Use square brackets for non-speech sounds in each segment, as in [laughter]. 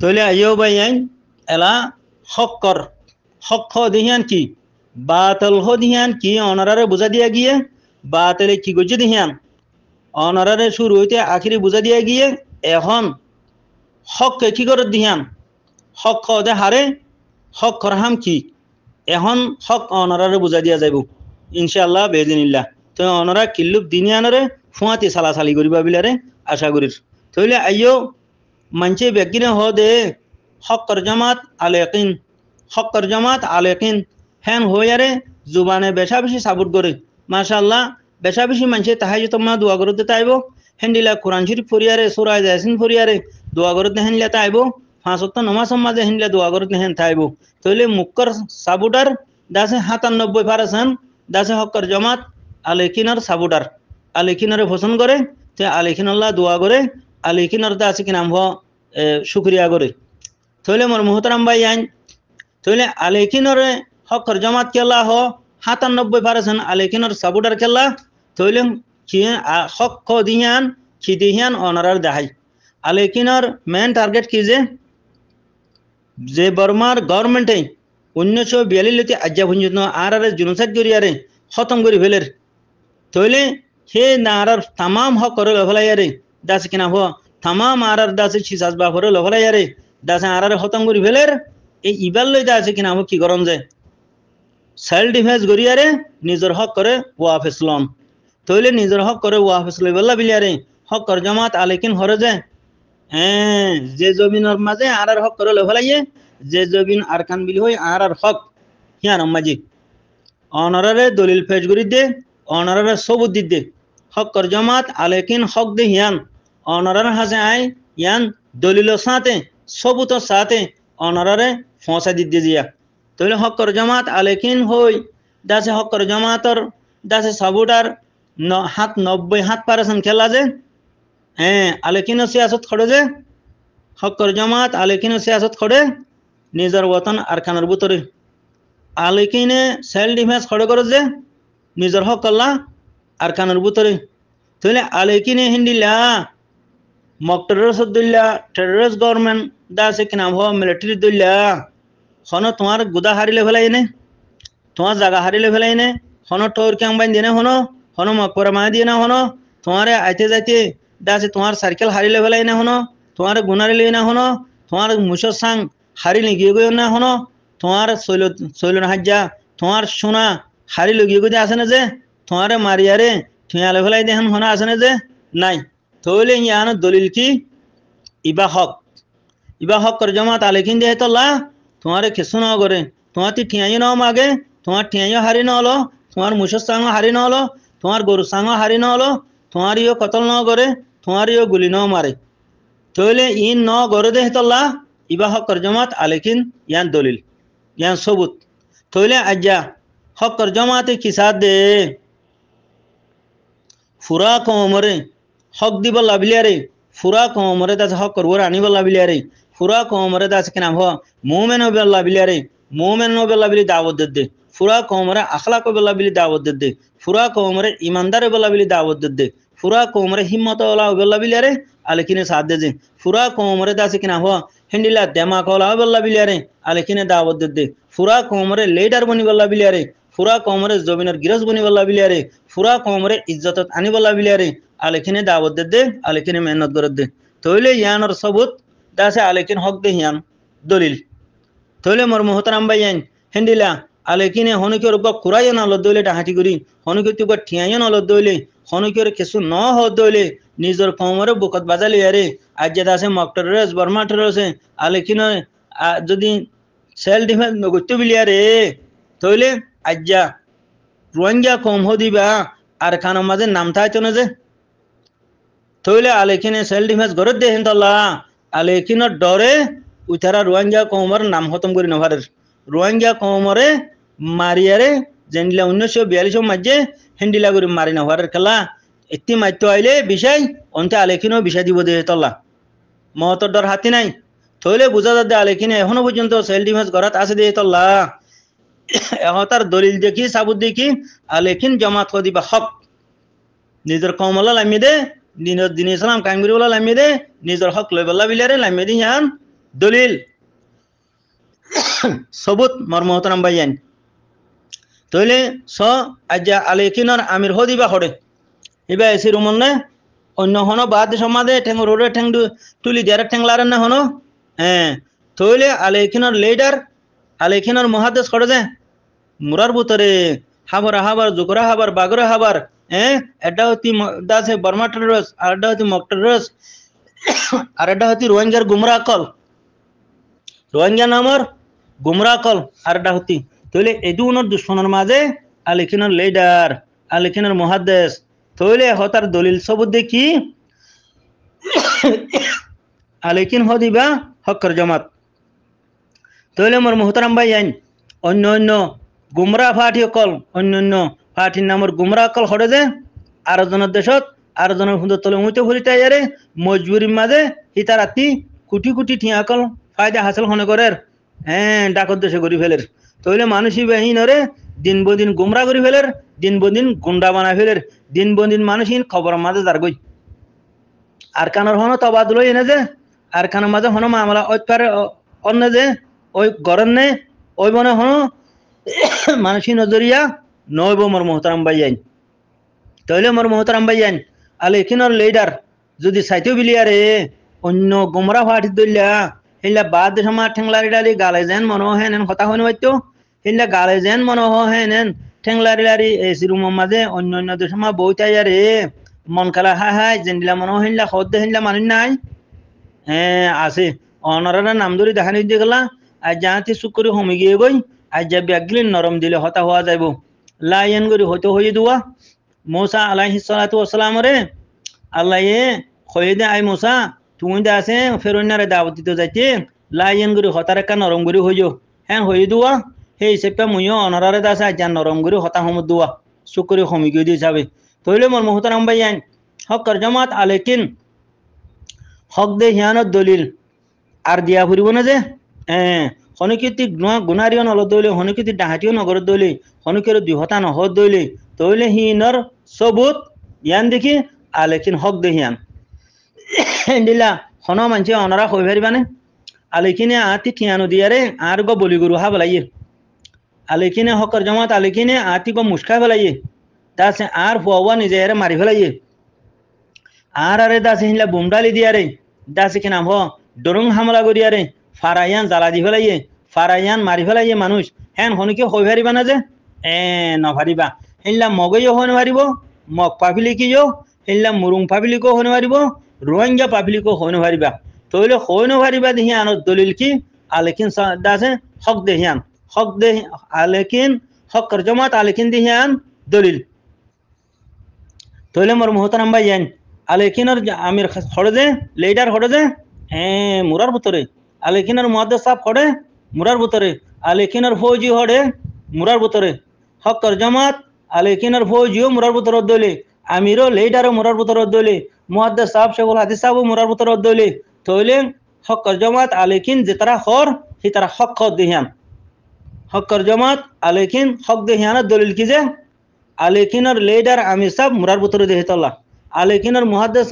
তাহলে ইয়োবাই আইন এলা হকর হক দিহিয়ান কি বাতল হ দিহিয়ান কি অনারারে বুঝা দিয়া গিয়ে বাতলে কি গজে দিহিয়ান অনারারে শুরু হইতে আখিরে বুঝা দিয়া গিয়ে এখন হককে কি করে দিহিয়ান হক দে হারে হক করহাম কি এখন হক অনারারে বুঝা দিয়া যাইব ইনশাআল্লাহ বেদিনিল্লাহ তো অনারা কিল্লুপ দিনিয়ানরে ফুঁয়াতি সালাসালি করিবা বিলারে আশা করির তাহলে আইও manche begine hode হক জামাত আলেকিন হক জামাত আলেকিন হ্যাং হয়ে জুবানে বেশা বেশি সাবুট করে মাশাল্লাহ বেশা বেশি মানুষে তাহাই তোমার দোয়া করতে তাইব হেন্ডিলা কোরআন শরীফ ফরিয়ারে সুরায় জাসিন ফরিয়ারে দোয়া করতে হেনলা তাইব পাঁচ নমা নমাজ সমাজে হেন দোয়া করতে হেন তাইব তাহলে মুক্কর সাবুটার দাসে সাতানব্বই পার্সেন্ট দাসে হকর জামাত আলেকিনার সাবুটার আলেকিনারে ভোষণ করে তে আলেকিনাল্লাহ দোয়া করে আলি কিনরতে আছে কি নাম হ সুক্রিয়া করে থইলে মোর মোহতরাম ভাই আইন থইলে আলি কিনরে হকর জমাত খেলা হ সাতানব্বই পার্সেন্ট আলি কিনর সাবুডার খেলা থইলে হক দিহান খিদিহিয়ান অনারার দেহাই আলি কিনর মেন টার্গেট কি যে যে বর্মার গভর্নমেন্টে উনিশশো বিয়াল্লিশতে আজ্ঞা ভঞ্জিত আর আর জুনসাইড করিয়ারে খতম করে ফেলের থইলে সেই নারার তাম হক করে লফলাইয়ারে داسې کنه هو تمام আরার দাসে ছিসাস বাপরে লহলা ইয়ারে দাসে আর খতম করি ফেলের এই ইবাল লই দাস কিনা হো কি গরম যে সেল ডিফেন্স করি আরে নিজের হক করে ওয়াফেস লম তইলে নিজের হক করে ওয়াফেস লই বল্লা আরে হক কর জামাত আলেকিন হরে যে হ্যাঁ যে আর মাঝে আর হক করে লহলাইয়ে যে জমিন আরকান বিলি হই আর হক হিয়ার মাজি অনারারে দলিল ফেজ করি দে অনারারে দি দে হকর জমাত আলেকিন হক দে হিয়ান অনরার হাজে আই ইয়ান দলিল সাথে সবুত সাথে অনরারে ফসা দি দিয়া তৈলে হকর জমাত আলেকিন হই দাসে হকর জমাতর দাসে সবুটার হাত নব্বই হাত পারেছেন খেলা যে হ্যাঁ আলেকিনও সিয়াসত খড়ে যে হকর জমাত আলেকিনও সিয়াসত খড়ে নিজের ওতন আর খানের বুতরে আলেকিনে সেল ডিফেন্স খড়ে করে যে নিজের হক আল্লাহ আর কানের বুতরে তাহলে আলাইকিন হিন্দিলা মক টেররিস্ট দুল্লা টেররিস্ট গভর্নমেন্ট দা আছে কিনা হওয়া মিলিটারি দুল্লা হন তোমার গুদা হারিলে ফেলাই নে তোমার জাগা হারিলে ফেলাই নে হন টোর ক্যাং বাইন দিয়ে হন হন মকবরা মা দিয়ে না হন তোমারে আইতে যাইতে দা আছে তোমার সাইকেল হারিলে ফেলাই না হন তোমার গুণারিলে না হন তোমার মুসর সাং হারিলে গিয়ে গিয়ে না হন তোমার শৈল শৈল হাজ্জা তোমার সোনা হারিলে গিয়ে গিয়ে আছে না যে তোমারে মারিয়ারে ঠেঙালে ফেলাই দেখেন হনা আছে যে নাই তাহলে ইয়াহানোর দলিল কি ইবা হক ইবা হক করে জমা তালে কিন্তু হে তোলা তোমার খেসু ন করে তোমার তি ঠিয়াই ন মাগে তোমার ঠিয়াইও হারি নল তোমার মুসর সাঙ্গ হারি নল তোমার গরু সাঙ্গ হারি নল তোমার ইও কতল ন করে তোমার ইও গুলি ন মারে তাহলে ইন ন গরে দে হেতল্লা ইবা হক কর জমাত আলেকিন ইয়ান দলিল ইয়ান সবুত তাহলে আজ্ঞা হক কর জমাতে কিসা দে ফুৰা কমৰে হক দিব লাভিলিয়াৰে ফুৰা কমৰে তাছ হক কৰবৰ আনিব লাভিলিয়াৰে ফুৰা কমৰে তাছ কেন হ মোমেন হব লাভিলিয়াৰে মোমেন হব লাভিলি দাৱত দে ফুৰা কমৰে আখলাক হব লাভিলি দাৱত দে ফুৰা কমৰে ইমানদাৰ হব লাভিলি দাৱত দে ফুরা কোমরে হিম্মত ওলা বেল্লা বিলিয়ারে আলেকিনে সাথ দে ফুরা কোমরে দাসে কিনা হওয়া হিন্ডিলা দেমাক ওলা বেল্লা বিলিয়ারে আলেকিনে দাওয়াত দে ফুরা কোমরে লেডার বনিব বেল্লা বিলিয়ারে ফুরা কমরে জমিনের গিরজ বলা বিলিয়ারে ফুরা ইজ্জত ইজ্জতত বলা বিলিয়ারে আলেখিনে দাবত দে দে আলেখিনে মেহনত করে দে তৈলে ইয়ানর সবুত দাসে আলেকিন হক দে হিয়ান দলিল তৈলে মোর মোহতারাম বাইয়ান হেন্ডিলা আলেখিনে হনুকের উপর কুরাইয়ন আলো দইলে ডাহাটি করি হনুকে তুগ ঠিয়ায়ন আলো দইলে হনুকের কিছু ন হ দইলে নিজের কমরে বুকত বাজালি আরে যে দাসে মক্টর রস বর্মাটর আছে আলেখিনে যদি সেল ডিফেন্স নগত্য বিলিয়ারে তৈলে আজ্ঞা রোহিঙ্গা কম দিবা আর খান মাঝে নাম থাইতো না যে থইলে আলেখিনে সেল ডিফেন্স ঘরের দিয়ে তল্লা আলেখিন ডরে উঠারা রোহিঙ্গা কমর নাম খতম করে নভারে রোহিঙ্গা কমরে মারিয়ারে জেনিলা উনিশশো বিয়াল্লিশ মাঝে হেন্ডিলা করে মারি নভারের খেলা এটি মাত্য আইলে বিষয় অন্তে আলেখিনও বিষয় দিব দিয়ে তল্লা মহতর ডর হাতি নাই থইলে বুঝা যাতে আলেখিনে এখনো পর্যন্ত সেল ডিফেন্স ঘরাত আছে দিয়ে তল্লা এহতার দলিল দেখি সাবুত দেখি আলেখিন জমাত দিবা বা হক নিজের কমলা লামি দে নিজের দিন ইসলাম কামগিরি বলা লামি দে নিজের হক লই বলা বিলারে লামি দি ইয়ান দলিল সবুত মর্মহতরাম বাইয়ান তইলে স আজ্জা আলেখিনর আমির হদি বা হড়ে এবার এসি রুমন না অন্য হনো বাদ সমাদে ঠেং রোডে ঠেং তুলি দেয়ার ঠেং লারেন না হনো হ্যাঁ তইলে আলেখিনর লিডার আলেখিনর মহাদেশ করে যায় মুরার বুতরে হাবার হাবার জুকরা হাবার বাগরা হাবার হ্যাঁ এটা হতি দাসে বর্মা রস আর এটা হতি মক রস আর এটা হতি রোহিঙ্গার গুমরা কল রোহিঙ্গা নামর গুমরা কল আর এটা হতি তাহলে এদুনের দুশ্মনের মাঝে আলেখিনের লিডার আলেখিনের মহাদেশ তাহলে হতার দলিল সব দেখি হ দিবা হকর জমাত তাহলে মোর মোহতারাম ভাই আইন অন্য অন্য গুমরা ফাটি অকল অন্যান্য ফাটির নামর গুমরা অকল হরে যে আরজনের দেশত জনের সুন্দর তলে উঁতে ফুলিতে ইয়ারে মজবুরির মাঝে হিতা রাতি কুটি কুটি ঠিয়া অকল ফায়দা হাসল হনে করের হ্যাঁ ডাকত দেশে গড়ি ফেলের তইলে মানুষই বাহিন রে দিন বদিন গুমরা করি ফেলের দিন বদিন গুন্ডা বানাই ফেলের দিন বদিন মানুষহীন খবর মাঝে যার গই আর কানোর হনো তবাদ লই এনে যে আর কানোর মাঝে হনো মামলা অত অন্য যে ওই গরম নে ওই বনে হনো [coughs] মানুষের নজরিয়া নইব মোর মোহতারাম বাইয়াইন তাহলে মোর মোহতারাম বাইয়াইন আলে এখিনর লিডার যদি সাইতেও বিলিয়ারে অন্য গোমরা ফাটি দইলা সেইলা বাদ সমা ঠেংলারি ডালি গালে যেন মন হেন হতা হন হয়তো সেইলা গালে যেন মনো হেন ঠেংলারি লারি এসি রুমের মাঝে অন্য অন্য দেশমা বই তাই আরে মন কালা হা হাই জেন্ডিলা মনো হেনলা সদ্য হেনলা মানুষ নাই হ্যাঁ আছে অনরারা নাম ধরে দেখা নিয়ে গেলা আর যাহাতে চুক করে হমে গিয়ে গই আজ্যা ব্যাগ্লিন নরম দিলে হতা হওয়া যাইব লাইয়েন গরি হতে হয়ে দুয়া মোসা আলাইহি সালাতু ওয়াসালাম রে আল্লাহয়ে কয়ে দে আই মোসা তুমি দে আছে ফেরোনারে দাওয়াত দিতে যাইতে লাইয়েন গরি হতা রে কা নরম গরি হইও হ্যাঁ হয়ে দুয়া হে সেপা মুয়ো অনরারে দাসা আজ্যা নরম গরি হতা হম দুয়া শুকরি হমি গিয়ে দি যাবে কইলে মোর মহতরাম ভাইয়ান হক করজামাত আলাইকিন হক দে হিয়ানত দলিল আর দিয়া ফুরিব না যে হনুকিতি গুণারিও নল দৈলে হনুকিতি ডাহাটিও নগর দৈলে হনুকের দুহতা নহ দৈলে তৈলে হিনর সবুত ইয়ান দেখি আলেকিন হক দেহিয়ান দিলা হন মানছে অনরা হয়ে ফেরবানে আলেকিনে আতি ঠিয়ানো দিয়ারে আর গো বলি গুরু হা বলাইয়ে আলেকিনে হকর জমাত আলেকিনে আতি গো মুস্কা ফেলাইয়ে দাসে আর হুয়া নিজে এর মারি ফেলাইয়ে আর আরে দাসে হিলা বুমডালি দিয়ারে দাসে কি নাম হ ডরুং হামলা করিয়ারে ফারাইয়ান জ্বালা দি ফেলাইয়ে ফারাইয়ান মারি ফেলাইয়ে মানুষ হেন হনুকে হই ভারিবা না যে এ নভারিবা হেল্লা মগেও হন ভারিব মগ পাফিলি কি হেল্লা মুরুং পাফিলিকও হন ভারিব রোহিঙ্গা পাফিলিকও হন ভারিবা তইলে হইন ভারিবা দেহি দলিল কি আলেকিন দাসে হক দেহিয়ান হক দে আলেকিন হক জমাত আলেকিন দিহিয়ান দলিল তইলে মোর মোহতারাম ভাই জান আলেকিনের আমির হড়ে দে লিডার হড়ে দে হ্যাঁ মুরার ভতরে আলেখিনের মহাদেশ সাপ হড়ে মুরার ভুতরে আলেখিনের ফৌজি হড়ে মুরার ভুতরে হক তরজামাত আলেখিনের ফৌজিও মুরার ভুতর অদলে আমিরও লেইডার মুরার ভুতর অদলে মহাদেশ সাপ শেখুল হাদিস সাহ মুরার ভুতর অদলে থইলে হক তরজামাত আলেখিন যে তারা হর সে তারা হক হক দেহিয়ান হক তরজামাত আলেখিন হক দেহিয়ানের দলিল কি যে আলেখিনের লেইডার আমির সাহ মুরার ভুতরে দেহে তোলা আলেখিনের মহাদেশ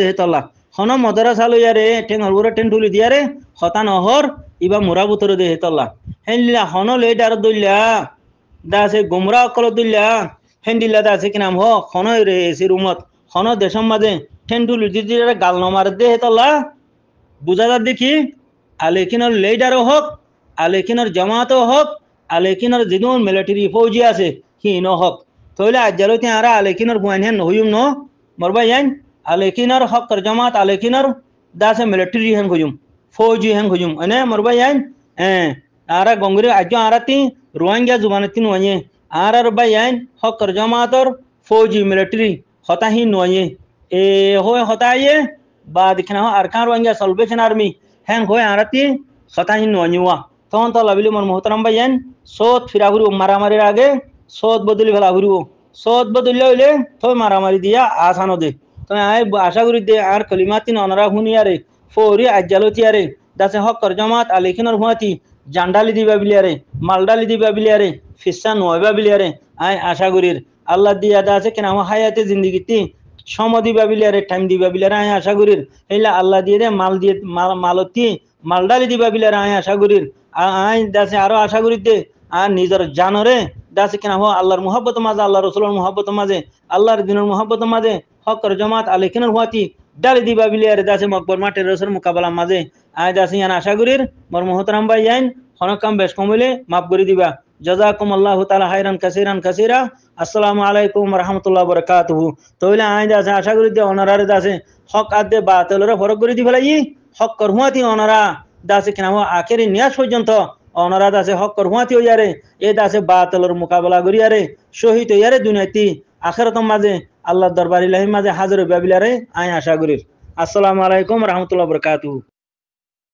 দেহে তোলা হন মদরাসা লইয়া রে টেং হরবুরা টেন ঢুলি দিয়া রে হতা ইবা মোরা বুতর দে হেতলা হেনলিলা হন লে ডার দইলা দাসে গোমরা অকল দইলা দা দাসে কি নাম হ হন রে এসি রুমত হন দেশম মাঝে ঠেন ঢুলি দি দিয়া গাল নমার দে হেতলা বুঝা যার দেখি আলেকিনর লেডারও হোক আলেকিনর জামাতও হোক আলেকিনর যিদুন মিলিটারি ফৌজি আছে হিনো হোক তইলা আজ্জালো আরা আলেকিনর বুয়ান হেন নহুম ন মরবা ইয়ান आलेखिनर हक तर्जमात आलेखिनर दास मिलिट्री हेन खुजुम फौजी हेन खुजुम अने मरबा यान ए आरा गोंगरी आज आरा ती रोहिंग्या जुबान तीन वाये आरा रबा यान हक तर्जमात और फौजी मिलिट्री होता ही नोये ए होय होता ये बा दिखना हो अरकान रोहिंग्या सॉल्वेशन आर्मी हेन होय आरा ती होता ही नोनीवा तोन तो लबिलु मन मोहतरम बा यान सोत फिरागुरु मारा मारे आगे सोत बदली भला गुरु सोत बदली ले तो मारा मारी दिया आसान दे তবে আই আশা করি দে আর কলিমাতিন অনরা হুনিয়ারে ফৌরি আজ্জালতিয়ারে দাসে হকর জমাত আলেখিনর হুঁয়াতি জান্ডালি দিবা বিলিয়ারে মালডালি দিবা বিলিয়ারে ফিসা নয়বা বিলিয়ারে আই আশা করির আল্লাহ দিয়া দা আছে কেন আমার হায়াতে জিন্দিগিতে সম দিবা বিলিয়ারে টাইম দিবা বিলিয়ারে আই আশা করির এইলা আল্লাহ দিয়ে রে মাল দিয়ে মাল মালতি মালডালি দিবা বিলিয়ারে আই আশা করির আই দাসে আরো আশা করি দে আর নিজের জানরে দাসে কেন আল্লাহর মোহাব্বত মাঝে আল্লাহ রসুলের মোহাব্বত মাঝে আল্লাহর দিনের মোহাব্বত মাঝে হকর জমাত আলে কেন হাতি ডালি দিবা বিলিয়ার দাসে মকবর মাঠে রসের মোকাবেলা মাঝে আয় দাসে ইয়ান আশা করির মর মোহতরাম ভাই আইন হনকাম বেশ কমলে মাফ করে দিবা জাজাকুম আল্লাহ তালা হাইরান কাসিরান কাসিরা আসসালামু আলাইকুম রহমতুল্লাহ বরকাতহু তইলে আয় দাসে আশা করি দিয়ে অনারারে দাসে হক আদে বা তেলরে ফরক করে দিবা লাগি হক কর হুয়াতি অনারা দাসে কেন আখেরি নিয়াস পর্যন্ত অনারা দাসে হক কর হুয়াতি ইয়ারে এ দাসে বা তেলর মোকাবেলা করিয়ারে শহীদ ইয়ারে দুনিয়াতি আখেরতম মাঝে আল্লাহ দরবার ইলাহিম মাঝে হাজারো ব্যাবিলারে আয় আশা করি আসসালামু আলাইকুম রহমতুল্লাহ বরকাতু